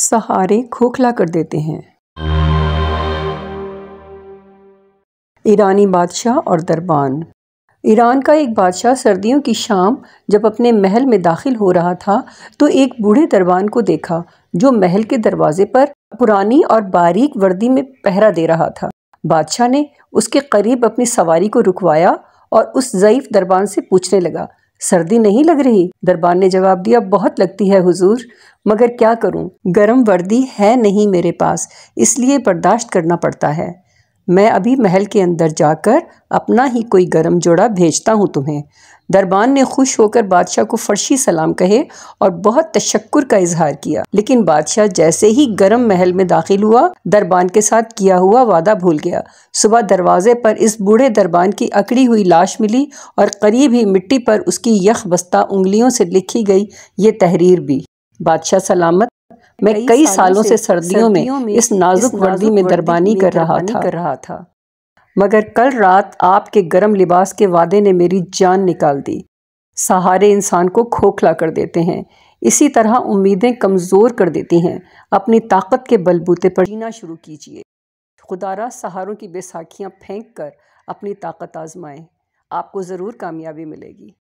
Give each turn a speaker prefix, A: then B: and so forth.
A: सहारे खोखला कर देते हैं ईरानी बादशाह और दरबान ईरान का एक बादशाह सर्दियों की शाम जब अपने महल में दाखिल हो रहा था तो एक बूढ़े दरबान को देखा जो महल के दरवाजे पर पुरानी और बारीक वर्दी में पहरा दे रहा था बादशाह ने उसके करीब अपनी सवारी को रुकवाया और उस ज़यीफ दरबान से पूछने लगा सर्दी नहीं लग रही दरबार ने जवाब दिया बहुत लगती है हुजूर मगर क्या करूं गर्म वर्दी है नहीं मेरे पास इसलिए बर्दाश्त करना पड़ता है मैं अभी महल के अंदर जाकर अपना ही कोई गरम जोड़ा भेजता हूँ तुम्हें दरबान ने खुश होकर बादशाह को फर्शी सलाम कहे और बहुत तशक्कुर का इजहार किया लेकिन बादशाह जैसे ही गरम महल में दाखिल हुआ दरबान के साथ किया हुआ वादा भूल गया सुबह दरवाजे पर इस बूढ़े दरबान की अकड़ी हुई लाश मिली और करीब ही मिट्टी पर उसकी यख बस्ता उंगलियों से लिखी गई ये तहरीर भी बादशाह सलामत मैं कई सालों से सर्दियों में इस नाजुक वर्दी में दरबानी कर रहा था कर रहा था मगर कल रात आपके गर्म लिबास के वादे ने मेरी जान निकाल दी सहारे इंसान को खोखला कर देते हैं इसी तरह उम्मीदें कमज़ोर कर देती हैं अपनी ताकत के बलबूते पर जीना शुरू कीजिए खुदारा सहारों की बेसाखियाँ फेंक कर अपनी ताकत आजमाएं आपको ज़रूर कामयाबी मिलेगी